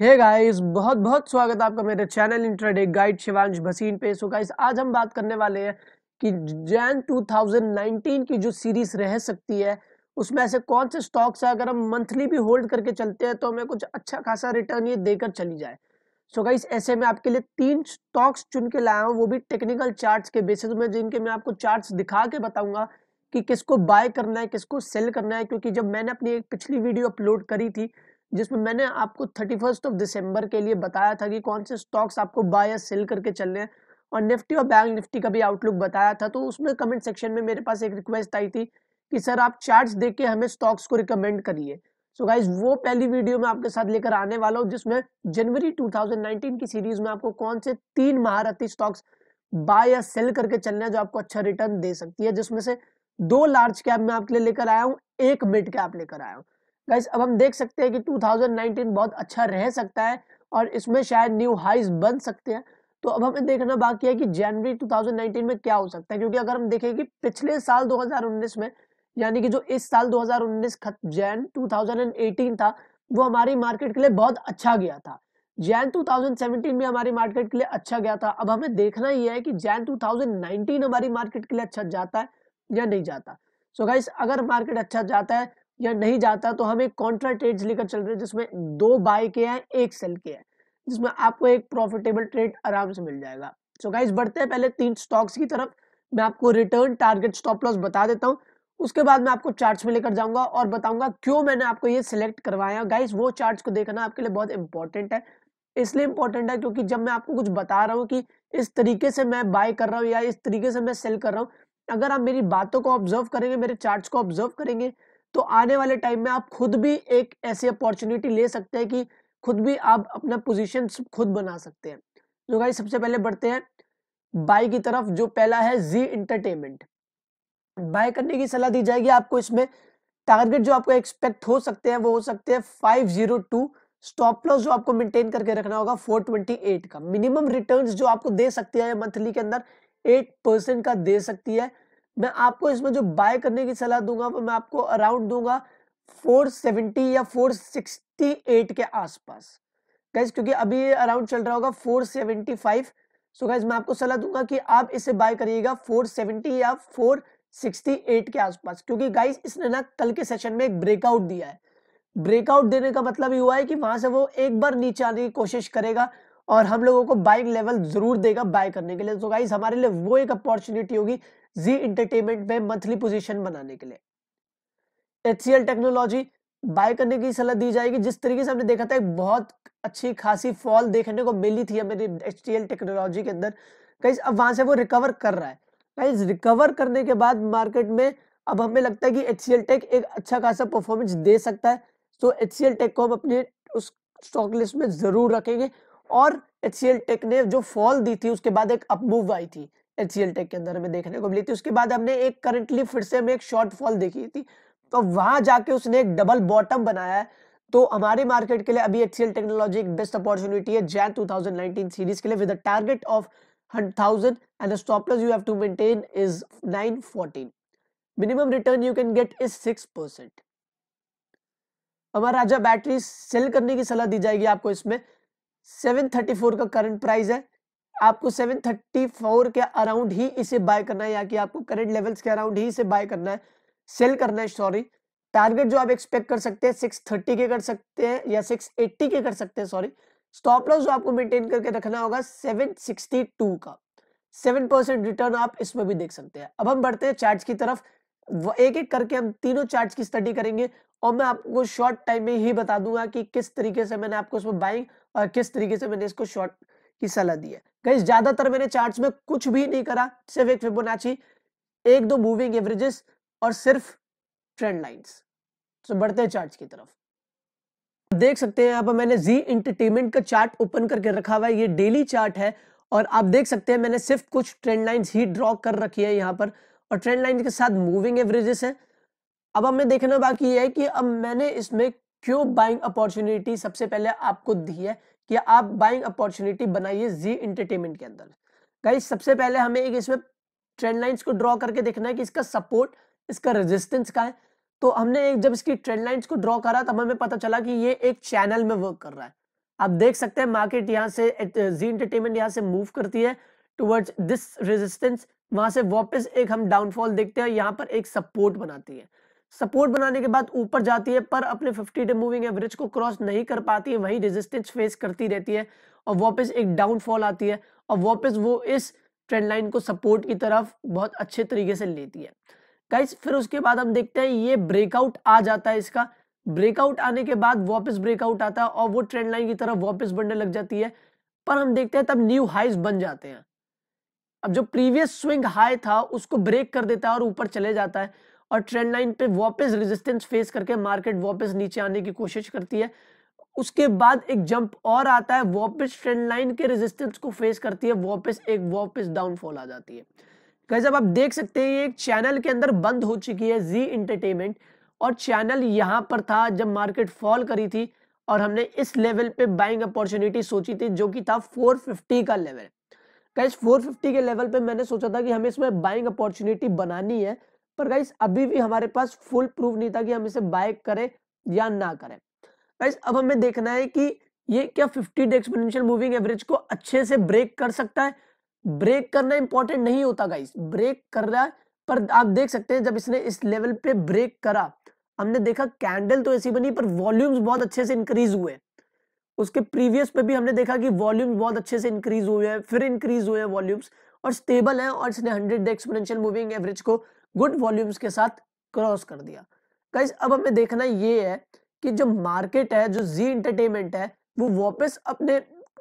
हे hey guys बहुत बहुत स्वागत है आपका मेरे channel intraday guide Shivansh Bhasin पे सो गाइस आज हम बात करने वाले हैं कि जैन 2019 की जो सीरीज रह सकती है उसमें ऐसे कौन से स्टॉक्स है अगर हम मंथली भी होल्ड करके चलते हैं तो हमें कुछ अच्छा खासा रिटर्न ये देकर चली जाए सो so गाइस ऐसे में आपके लिए तीन स्टॉक्स चुन के लाया हूँ वो भी टेक्निकल चार्ट के बेसिस में जिनके मैं आपको चार्ट दिखा के बताऊंगा कि किसको बाय करना है किसको सेल करना है क्योंकि जब मैंने अपनी एक पिछली वीडियो अपलोड करी थी जिसमें मैंने आपको थर्टी फर्स्ट ऑफ दिसंबर के लिए बताया था कि कौन से स्टॉक्स आपको बाय या सेल करके चलने हैं और निफ्टी और बैंक निफ्टी का भी आउटलुक बताया था तो उसमें कमेंट सेक्शन में मेरे पास एक रिक्वेस्ट आई थी कि सर आप चार्ट्स देख के हमें स्टॉक्स को रिकमेंड करिए सो गाइज वो पहली वीडियो में आपके साथ लेकर आने वाला हूँ जिसमें जनवरी टू की सीरीज में आपको कौन से तीन महारथी स्टॉक्स बाय या सेल करके चलने हैं जो आपको अच्छा रिटर्न दे सकती है जिसमें से दो लार्ज कैप में आपके लिए लेकर आया हूँ एक मिड कैप लेकर आया हूँ गाइस अब हम देख सकते हैं कि 2019 बहुत अच्छा रह सकता है और इसमें शायद न्यू हाइज बन सकते हैं तो अब हमें देखना बाकी है कि जनवरी 2019 में क्या हो सकता है क्योंकि अगर हम देखें कि पिछले साल 2019 में यानी कि जो इस साल 2019 खत जैन 2018 था वो हमारी मार्केट के लिए बहुत अच्छा गया था जैन 2017 में हमारी मार्केट के लिए अच्छा गया था अब हमें देखना ही है कि जैन 2019 हमारी मार्केट के लिए अच्छा जाता है या नहीं जाता सो so गाइस अगर मार्केट अच्छा जाता है या नहीं जाता तो हम एक कॉन्ट्रा ट्रेड लेकर चल रहे हैं जिसमें दो बाय के हैं एक सेल के हैं जिसमें आपको एक प्रॉफिटेबल ट्रेड आराम से मिल जाएगा सो so गाइज बढ़ते हैं पहले तीन स्टॉक्स की तरफ मैं आपको रिटर्न टारगेट स्टॉप लॉस बता देता हूँ उसके बाद मैं आपको चार्ट्स में लेकर जाऊंगा और बताऊंगा क्यों मैंने आपको ये सिलेक्ट करवाया गाइज वो चार्ट्स को देखना आपके लिए बहुत इंपॉर्टेंट है इसलिए इंपॉर्टेंट है क्योंकि जब मैं आपको कुछ बता रहा हूँ कि इस तरीके से मैं बाय कर रहा हूँ या इस तरीके से मैं सेल कर रहा हूँ अगर आप मेरी बातों को ऑब्जर्व करेंगे मेरे चार्ट्स को ऑब्जर्व करेंगे तो आने वाले टाइम में आप खुद भी एक ऐसी अपॉर्चुनिटी ले सकते हैं कि खुद भी आप अपना पोजीशन खुद बना सकते हैं तो गाइस सबसे पहले बढ़ते हैं बाय की तरफ जो पहला है जी इंटरटेनमेंट बाय करने की सलाह दी जाएगी आपको इसमें टारगेट जो आपको एक्सपेक्ट हो सकते हैं वो हो सकते हैं five zero two stop loss जो आपको मेंटेन करके रखना होगा फोर ट्वेंटी एट का मिनिमम रिटर्न्स जो आपको दे सकती है मंथली के अंदर एट परसेंट का दे सकती है मैं आपको इसमें जो बाय करने की सलाह दूंगा वो मैं आपको अराउंड दूंगा 470 या 468 के आसपास गैस क्योंकि अभी ये अराउंड चल रहा होगा 475 सो गैस मैं आपको सलाह दूंगा कि आप इसे बाय करिएगा 470 या 468 के आसपास क्योंकि गाइस इसने ना कल के सेशन में एक ब्रेकआउट दिया है ब्रेकआउट देने का मतलब ये हुआ है कि वहां से वो एक बार नीचे आने की कोशिश करेगा और हम लोगों को बाइंग लेवल जरूर देगा बाय करने के लिए तो गाइस हमारे लिए वो एक अपॉर्चुनिटी होगी जी इंटरटेनमेंट में मंथली पोजीशन बनाने के लिए एच टेक्नोलॉजी बाय करने की सलाह दी जाएगी जिस तरीके से हमने देखा था एक बहुत अच्छी खासी फॉल देखने को मिली थी हमें एच टेक्नोलॉजी के अंदर कहीं अब वहां से वो रिकवर कर रहा है गाइज रिकवर करने के बाद मार्केट में अब हमें लगता है कि एच टेक एक अच्छा खासा परफॉर्मेंस दे सकता है तो एच टेक को हम अपने उस स्टॉक लिस्ट में जरूर रखेंगे और एच टेक ने जो फॉल दी थी उसके बाद एक अपमूव आई थी एच टेक के अंदर हमें देखने को मिली थी उसके बाद हमने एक करंटली फिर से हमें एक शॉर्ट फॉल देखी थी तो वहां जाके उसने एक डबल बॉटम बनाया है तो हमारे मार्केट के लिए अभी एच टेक्नोलॉजी एक बेस्ट अपॉर्चुनिटी है जैन 2019 सीरीज के लिए with target of thousand and stop loss you have to maintain is 914 minimum return you can get is 6% Amara Raja battery sell करने की सलाह दी जाएगी आपको इसमें 734 का करंट प्राइस है आपको 734 के अराउंड ही इसे बाय करना है या कि आपको करेंट लेवल्स के अराउंड ही इसे बाय करना है सेल करना है सॉरी टारगेट जो आप एक्सपेक्ट कर सकते हैं 630 के कर सकते हैं या 680 के कर सकते हैं सॉरी स्टॉप लॉस जो आपको मेंटेन करके रखना होगा 762 का 7 परसेंट रिटर्न आप इसमें भी देख सकते हैं अब हम बढ़ते हैं चार्ट की तरफ एक एक करके हम तीनों चार्ट की स्टडी करेंगे और मैं आपको शॉर्ट टाइम में ही बता दूंगा कि किस तरीके से मैंने आपको इसमें बाइंग और किस तरीके से मैंने इसको शॉर्ट की सलाह दी है गाइस ज्यादातर मैंने चार्ट्स में कुछ भी नहीं करा सिर्फ एक फिबोनाची एक दो मूविंग एवरेजेस और सिर्फ ट्रेंड लाइंस सो बढ़ते हैं चार्ट्स की तरफ देख सकते हैं अब मैंने जी इंटरटेनमेंट का चार्ट ओपन करके रखा हुआ है ये डेली चार्ट है और आप देख सकते हैं मैंने सिर्फ कुछ ट्रेंड लाइंस ही ड्रॉ कर रखी है यहाँ पर और ट्रेंड लाइन के साथ मूविंग एवरेजेस है अब हमें देखना बाकी है कि अब मैंने इसमें क्यों बाइंग अपॉर्चुनिटी सबसे पहले आपको दी है कि आप बाइंग अपॉर्चुनिटी बनाइए जी इंटरटेनमेंट के अंदर गाइस सबसे पहले हमें एक इसमें ट्रेंड लाइंस को ड्रॉ करके देखना है कि इसका सपोर्ट इसका रेजिस्टेंस का है तो हमने एक जब इसकी ट्रेंड लाइंस को ड्रॉ करा तब हमें पता चला कि ये एक चैनल में वर्क कर रहा है आप देख सकते हैं मार्केट यहाँ से जी इंटरटेनमेंट यहाँ से मूव करती है टूवर्ड्स दिस रेजिस्टेंस वहां से वापस एक हम डाउनफॉल देखते हैं यहाँ पर एक सपोर्ट बनाती है सपोर्ट बनाने के बाद ऊपर जाती है पर अपने 50 डे मूविंग एवरेज को क्रॉस नहीं कर पाती है वहीं रेजिस्टेंस फेस करती रहती है और वापस एक डाउनफॉल आती है और वापस वो इस ट्रेंड लाइन को सपोर्ट की तरफ बहुत अच्छे तरीके से लेती है गाइस फिर उसके बाद हम देखते हैं ये ब्रेकआउट आ जाता है इसका ब्रेकआउट आने के बाद वापस ब्रेकआउट आता है और वो ट्रेंड लाइन की तरफ वापस बढ़ने लग जाती है पर हम देखते हैं तब न्यू हाइज बन जाते हैं अब जो प्रीवियस स्विंग हाई था उसको ब्रेक कर देता है और ऊपर चले जाता है और ट्रेंड लाइन पे वापस रेजिस्टेंस फेस करके मार्केट वापस नीचे आने की कोशिश करती है उसके बाद एक जंप और आता है वापस ट्रेंड लाइन के रेजिस्टेंस को फेस करती है वापस एक वापस डाउनफॉल आ जाती है कैसे अब आप देख सकते हैं ये एक चैनल के अंदर बंद हो चुकी है जी इंटरटेनमेंट और चैनल यहाँ पर था जब मार्केट फॉल करी थी और हमने इस लेवल पे बाइंग अपॉर्चुनिटी सोची थी जो कि था 450 का लेवल कैश 450 के लेवल पे मैंने सोचा था कि हमें इसमें बाइंग अपॉर्चुनिटी बनानी है पर गाइस अभी भी हमारे पास फुल प्रूफ नहीं था कि हम इसे बाय करें या ना करें गाइस अब हमें देखना है कि ये क्या 50 एक्सपोनेंशियल मूविंग एवरेज को अच्छे से ब्रेक कर सकता है ब्रेक करना इंपॉर्टेंट नहीं होता गाइस ब्रेक कर रहा है पर आप देख सकते हैं जब इसने इस लेवल पे ब्रेक करा हमने देखा कैंडल तो ऐसी बनी पर वॉल्यूम्स बहुत अच्छे से इंक्रीज हुए उसके प्रीवियस पे भी हमने देखा कि वॉल्यूम बहुत अच्छे से इंक्रीज हुए हैं फिर इंक्रीज हुए हैं वॉल्यूम्स और स्टेबल है और इसने हंड्रेड एक्सपोनेंशियल मूविंग एवरेज को गुड वॉल्यूम्स के साथ क्रॉस कर दिया गाइज अब हमें देखना ये है कि जो मार्केट है जो जी इंटरटेनमेंट है वो वापस अपने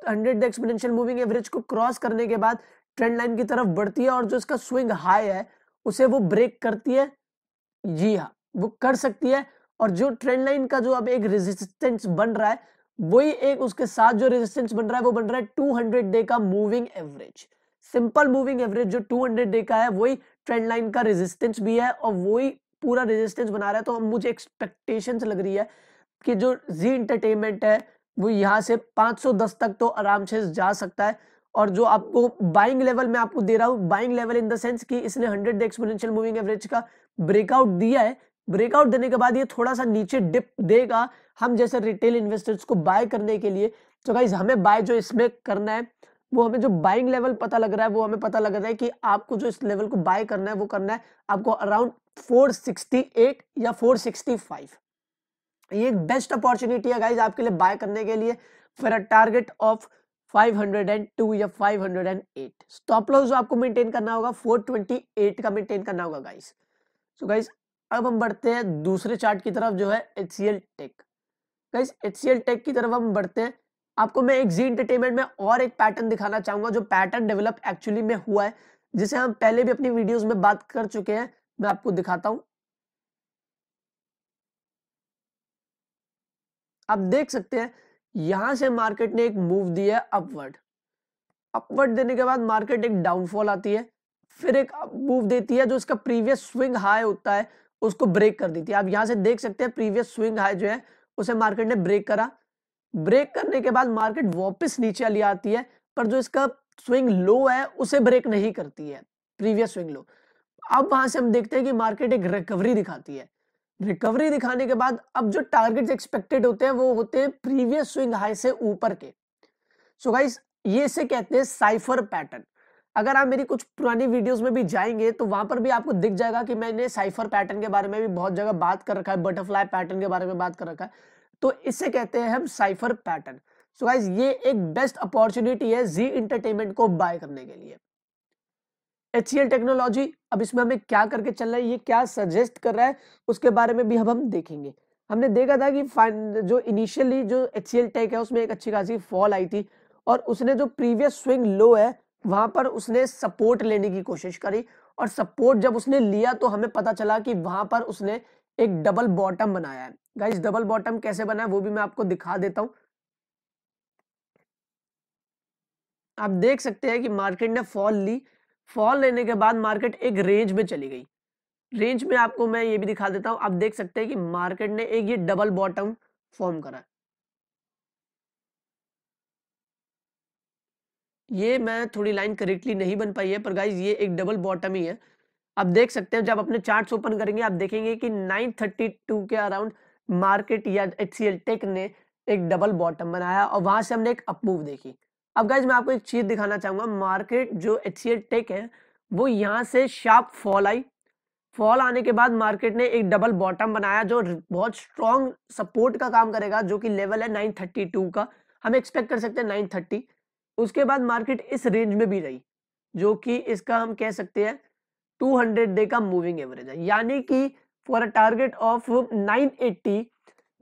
हंड्रेड एक्सपोनेंशियल मूविंग एवरेज को क्रॉस करने के बाद ट्रेंड लाइन की तरफ बढ़ती है और जो इसका स्विंग हाई है उसे वो ब्रेक करती है जी हाँ वो कर सकती है और जो ट्रेंड लाइन का जो अब एक रेजिस्टेंस बन रहा है वही एक उसके साथ जो रेजिस्टेंस बन रहा है वो बन रहा है 200 डे का moving average simple moving average जो 200 डे का है वही ट्रेंड लाइन का रेजिस्टेंस भी है और वही पूरा रेजिस्टेंस बना रहा है तो अब मुझे एक्सपेक्टेशन लग रही है कि जो जी इंटरटेनमेंट है वो यहाँ से 510 तक तो आराम से जा सकता है और जो आपको बाइंग लेवल में आपको दे रहा हूँ buying level in the sense कि इसने 100 डे एक्सपोनेंशियल मूविंग एवरेज का ब्रेकआउट दिया है ब्रेकआउट देने के बाद ये थोड़ा सा नीचे डिप देगा हम जैसे रिटेल इन्वेस्टर्स को बाय करने के लिए तो गाइज हमें बाय जो इसमें करना है वो हमें जो बाइंग लेवल पता लग रहा है वो हमें पता लग रहा है कि आपको जो इस लेवल को बाय करना है वो करना है आपको अराउंड 468 या 465 ये एक बेस्ट अपॉर्चुनिटी है गाइज आपके लिए बाय करने के लिए फिर अ टारगेट ऑफ 502 या 508 स्टॉप लॉस जो आपको मेंटेन करना होगा 428 का मेंटेन करना होगा गाइज सो गाइज अब हम बढ़ते हैं दूसरे चार्ट की तरफ जो है H tech guys H tech की तरफ हम बढ़ते हैं आपको मैं एक जी इंटरटेनमेंट में और एक पैटर्न दिखाना चाहूंगा जो पैटर्न डेवलप एक्चुअली में हुआ है जिसे हम पहले भी अपनी वीडियोस में बात कर चुके हैं मैं आपको दिखाता हूं आप देख सकते हैं यहां से मार्केट ने एक मूव दिया है अपवर्ड अपवर्ड देने के बाद मार्केट एक डाउनफॉल आती है फिर एक मूव देती है जो इसका प्रीवियस स्विंग हाई होता है उसको ब्रेक कर देती है आप यहां से देख सकते हैं प्रीवियस स्विंग हाई जो है उसे मार्केट ने ब्रेक करा ब्रेक करने के बाद मार्केट वापस नीचे ली आती है पर जो इसका स्विंग लो है उसे ब्रेक नहीं करती है प्रीवियस स्विंग लो अब वहां से हम देखते हैं कि मार्केट एक रिकवरी दिखाती है रिकवरी दिखाने के बाद अब जो टारगेट्स एक्सपेक्टेड होते हैं वो होते हैं प्रीवियस स्विंग हाई से ऊपर के सो गाइस ये से कहते हैं साइफर पैटर्न अगर आप मेरी कुछ पुरानी वीडियोस में भी जाएंगे तो वहां पर भी आपको दिख जाएगा कि मैंने साइफर पैटर्न के बारे में भी बहुत जगह बात कर रखा है बटरफ्लाई पैटर्न के बारे में बात कर रखा है तो इसे कहते हैं हम साइफर पैटर्न सो गाइज ये एक बेस्ट अपॉर्चुनिटी है जी इंटरटेनमेंट को बाय करने के लिए एच टेक्नोलॉजी अब इसमें हमें क्या करके चल रहा है ये क्या सजेस्ट कर रहा है उसके बारे में भी हम हम देखेंगे हमने देखा था कि जो इनिशियली जो एच टेक है उसमें एक अच्छी खासी फॉल आई थी और उसने जो प्रीवियस स्विंग लो है वहां पर उसने सपोर्ट लेने की कोशिश करी और सपोर्ट जब उसने लिया तो हमें पता चला कि वहां पर उसने एक डबल बॉटम बनाया है गाइज डबल बॉटम कैसे बना है वो भी मैं आपको दिखा देता हूं आप देख सकते हैं कि मार्केट ने फॉल ली फॉल लेने के बाद मार्केट एक रेंज में चली गई रेंज में आपको मैं ये भी दिखा देता हूं आप देख सकते हैं कि मार्केट ने एक ये डबल बॉटम फॉर्म करा ये मैं थोड़ी लाइन करेक्टली नहीं बन पाई है पर गाइज ये एक डबल बॉटम ही है आप देख सकते हैं जब अपने चार्ट्स ओपन करेंगे आप देखेंगे कि 932 के अराउंड मार्केट या एच टेक ने एक डबल बॉटम बनाया और वहां से हमने एक अपमूव देखी अब गाइज मैं आपको एक चीज दिखाना चाहूंगा मार्केट जो एच टेक है वो यहाँ से शार्प फॉल आई फॉल आने के बाद मार्केट ने एक डबल बॉटम बनाया जो बहुत स्ट्रॉन्ग सपोर्ट का काम करेगा जो कि लेवल है 932 का हम एक्सपेक्ट कर सकते हैं 930 उसके बाद मार्केट इस रेंज में भी रही जो कि इसका हम कह सकते हैं 200 डे का मूविंग एवरेज है यानी कि for a target of 980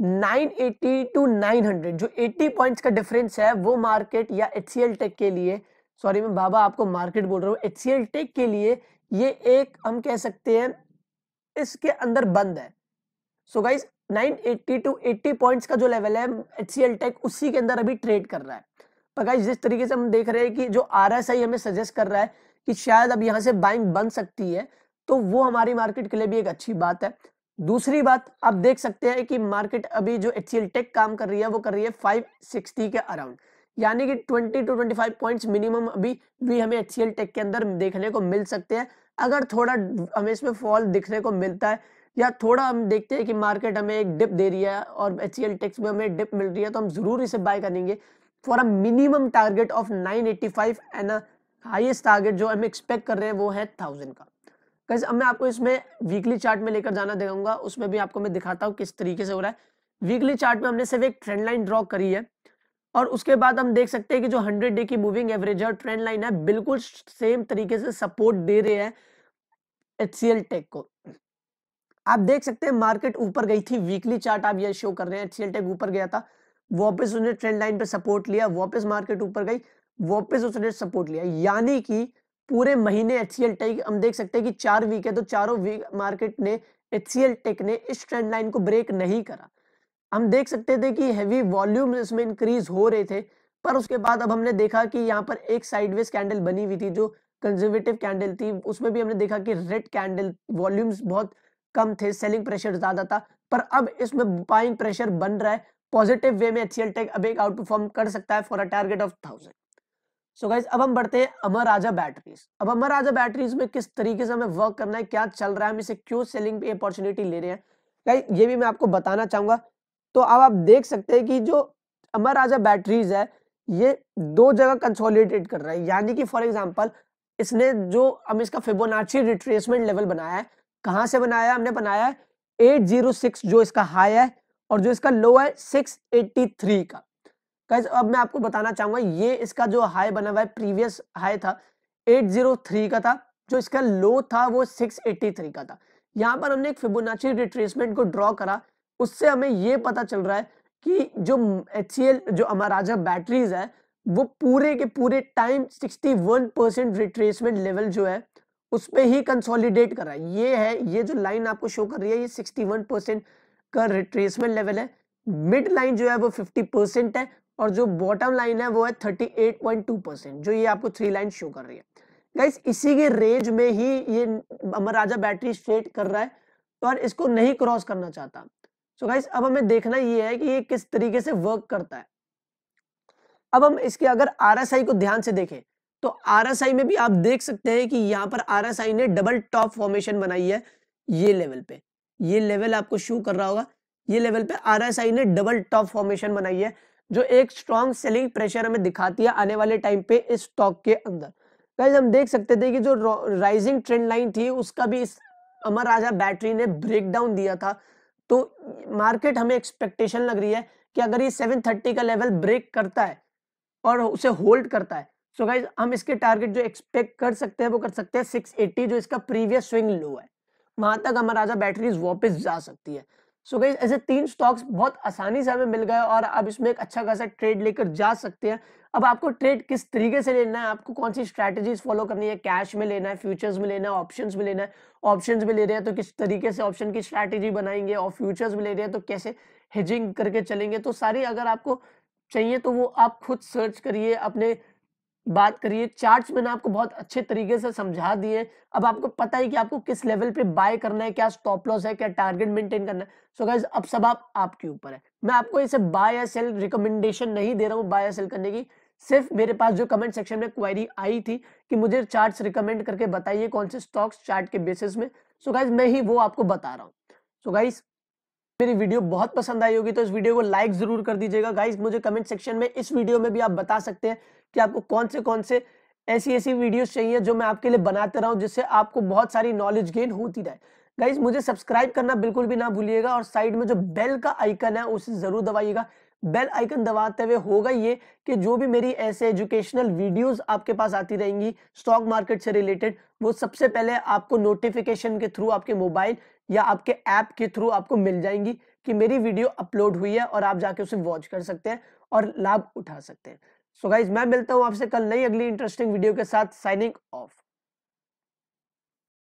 980 to 900 जो 80 पॉइंट्स का डिफरेंस है वो मार्केट या एच सी टेक के लिए सॉरी मैं बाबा आपको मार्केट बोल रहा हूँ एच सी टेक के लिए ये एक हम कह सकते हैं इसके अंदर बंद है सो गाइज 980 टू 80 पॉइंट्स का जो लेवल है एच टेक उसी के अंदर अभी ट्रेड कर रहा है पर गाइज जिस तरीके से हम देख रहे हैं कि जो आर हमें सजेस्ट कर रहा है कि शायद अब यहाँ से बाइंग बन सकती है तो वो हमारी मार्केट के लिए भी एक अच्छी बात है दूसरी बात आप देख सकते हैं कि मार्केट अभी जो एच टेक काम कर रही है वो कर रही है 560 के अराउंड यानी कि 20 टू 25 पॉइंट्स मिनिमम अभी भी हमें एच टेक के अंदर देखने को मिल सकते हैं अगर थोड़ा हमें इसमें फॉल दिखने को मिलता है या थोड़ा हम देखते हैं कि मार्केट हमें एक डिप दे रही है और एच सी टेक्स में हमें डिप मिल रही है तो हम ज़रूर इसे बाय करेंगे for a minimum target of 985 and highest target जो हम एक्सपेक्ट कर रहे हैं वो है थाउजेंड का कैसे अब मैं आपको इसमें वीकली चार्ट में लेकर जाना दिखाऊंगा उसमें भी आपको मैं दिखाता हूँ किस तरीके से हो रहा है वीकली चार्ट में हमने सिर्फ एक ट्रेंड लाइन ड्रॉ करी है और उसके बाद हम देख सकते हैं कि जो हंड्रेड डे की मूविंग एवरेज और ट्रेंड लाइन है बिल्कुल सेम तरीके से सपोर्ट दे रहे हैं एच टेक को आप देख सकते हैं मार्केट ऊपर गई थी वीकली चार्ट आप ये शो कर रहे हैं एच टेक ऊपर गया था वापस उसने ट्रेंड लाइन पे सपोर्ट लिया वापस मार्केट ऊपर गई वापस उसने सपोर्ट लिया यानी कि पूरे महीने एच सी टेक हम देख सकते हैं कि चार वीक है तो चारों वीक मार्केट ने एच सी टेक ने इस ट्रेंड लाइन को ब्रेक नहीं करा हम देख सकते थे कि हैवी वॉल्यूम इसमें इंक्रीज हो रहे थे पर उसके बाद अब हमने देखा कि यहाँ पर एक साइडवेज कैंडल बनी हुई थी जो कंजर्वेटिव कैंडल थी उसमें भी हमने देखा कि रेड कैंडल वॉल्यूम्स बहुत कम थे सेलिंग प्रेशर ज्यादा था पर अब इसमें बाइंग प्रेशर बन रहा है पॉजिटिव वे में एच टेक अब एक आउट परफॉर्म कर सकता है for a target of thousand so so guys अब हम बढ़ते हैं अमर राजा बैटरीज अब अमर राजा बैटरीज में किस तरीके से हमें वर्क करना है क्या चल रहा है हम इसे क्यों सेलिंग पे अपॉर्चुनिटी ले रहे हैं गाइज ये भी मैं आपको बताना चाहूंगा तो अब आप देख सकते हैं कि जो अमर राजा बैटरीज है ये दो जगह कंसोलिडेट कर रहा है यानी कि फॉर एग्जाम्पल इसने जो हम इसका फिबोनाची रिट्रेसमेंट लेवल बनाया है कहाँ से बनाया हमने बनाया है एट जो इसका हाई है और जो इसका लो है सिक्स का गाइज अब मैं आपको बताना चाहूंगा ये इसका जो हाई बना हुआ है प्रीवियस हाई था 803 का था जो इसका लो था वो 683 का था यहाँ पर हमने एक फिबोनाची रिट्रेसमेंट को ड्रॉ करा उससे हमें ये पता चल रहा है कि जो एच जो अमाराजा बैटरीज है वो पूरे के पूरे टाइम 61 परसेंट रिट्रेसमेंट लेवल जो है उस पर ही कंसोलिडेट कर रहा है ये है ये जो लाइन आपको शो कर रही है ये 61 परसेंट का रिट्रेसमेंट लेवल है मिड लाइन जो है वो 50 परसेंट है और जो बॉटम लाइन है वो है thirty eight point two percent जो ये आपको थ्री लाइन शो कर रही है गाइस इसी के रेंज में ही ये अमर बैटरी स्ट्रेट कर रहा है तो और इसको नहीं क्रॉस करना चाहता सो so गाइस अब हमें देखना ये है कि ये किस तरीके से वर्क करता है अब हम इसके अगर आई को ध्यान से देखें तो आई में भी आप देख सकते हैं कि यहाँ पर आई ने डबल टॉप फॉर्मेशन बनाई है ये लेवल पे ये लेवल आपको शो कर रहा होगा ये लेवल पे आई ने डबल टॉप फॉर्मेशन बनाई है जो एक स्ट्रॉन्ग सेलिंग प्रेशर हमें दिखाती है आने वाले टाइम पे इस स्टॉक के अंदर गाइज हम देख सकते थे कि जो राइजिंग ट्रेंड लाइन थी उसका भी इस अमर राजा बैटरी ने ब्रेक डाउन दिया था तो मार्केट हमें एक्सपेक्टेशन लग रही है कि अगर ये 730 का लेवल ब्रेक करता है और उसे होल्ड करता है सो so गाइज हम इसके टारगेट जो एक्सपेक्ट कर सकते हैं वो कर सकते हैं 680 जो इसका प्रीवियस स्विंग लो है वहां तक अमर राजा बैटरीज वापस जा सकती है सो गई ऐसे तीन स्टॉक्स बहुत आसानी से हमें मिल गए और अब इसमें एक अच्छा खासा ट्रेड लेकर जा सकते हैं अब आपको ट्रेड किस तरीके से लेना है आपको कौन सी स्ट्रैटेजीज फॉलो करनी है कैश में लेना है फ्यूचर्स में लेना है ऑप्शंस में लेना है ऑप्शंस में ले रहे हैं तो किस तरीके से ऑप्शन की स्ट्रैटेजी बनाएंगे और फ्यूचर्स में ले रहे हैं तो कैसे हेजिंग करके चलेंगे तो सारी अगर आपको चाहिए तो वो आप खुद सर्च करिए अपने बात करिए चार्ट्स मैंने आपको बहुत अच्छे तरीके से समझा दिए अब आपको पता है कि आपको किस लेवल पे बाय करना है क्या स्टॉप लॉस है क्या टारगेट मेंटेन करना है सो so गाइज अब सब आप आपके ऊपर है मैं आपको इसे बाय या सेल रिकमेंडेशन नहीं दे रहा हूँ बाय या सेल करने की सिर्फ मेरे पास जो कमेंट सेक्शन में क्वायरी आई थी कि मुझे चार्ट रिकमेंड करके बताइए कौन से स्टॉक्स चार्ट के बेसिस में सो so गाइज मैं ही वो आपको बता रहा हूँ सो so गाइज मेरी वीडियो बहुत पसंद आई होगी तो इस वीडियो को लाइक जरूर कर दीजिएगा गाइस मुझे कमेंट सेक्शन में इस वीडियो में भी आप बता सकते हैं कि आपको कौन से कौन से ऐसी ऐसी वीडियोस चाहिए जो मैं आपके लिए बनाते रहूं जिससे आपको बहुत सारी नॉलेज गेन होती रहे गाइज मुझे सब्सक्राइब करना बिल्कुल भी ना भूलिएगा और साइड में जो बेल का आइकन है उसे जरूर दबाइएगा बेल आइकन दबाते हुए होगा ये कि जो भी मेरी ऐसे एजुकेशनल वीडियोस आपके पास आती रहेंगी स्टॉक मार्केट से रिलेटेड वो सबसे पहले आपको नोटिफिकेशन के थ्रू आपके मोबाइल या आपके ऐप के थ्रू आपको मिल जाएंगी कि मेरी वीडियो अपलोड हुई है और आप जाके उसे वॉच कर सकते हैं और लाभ उठा सकते हैं सो so गाइज मैं मिलता हूँ आपसे कल नई अगली इंटरेस्टिंग वीडियो के साथ साइनिंग ऑफ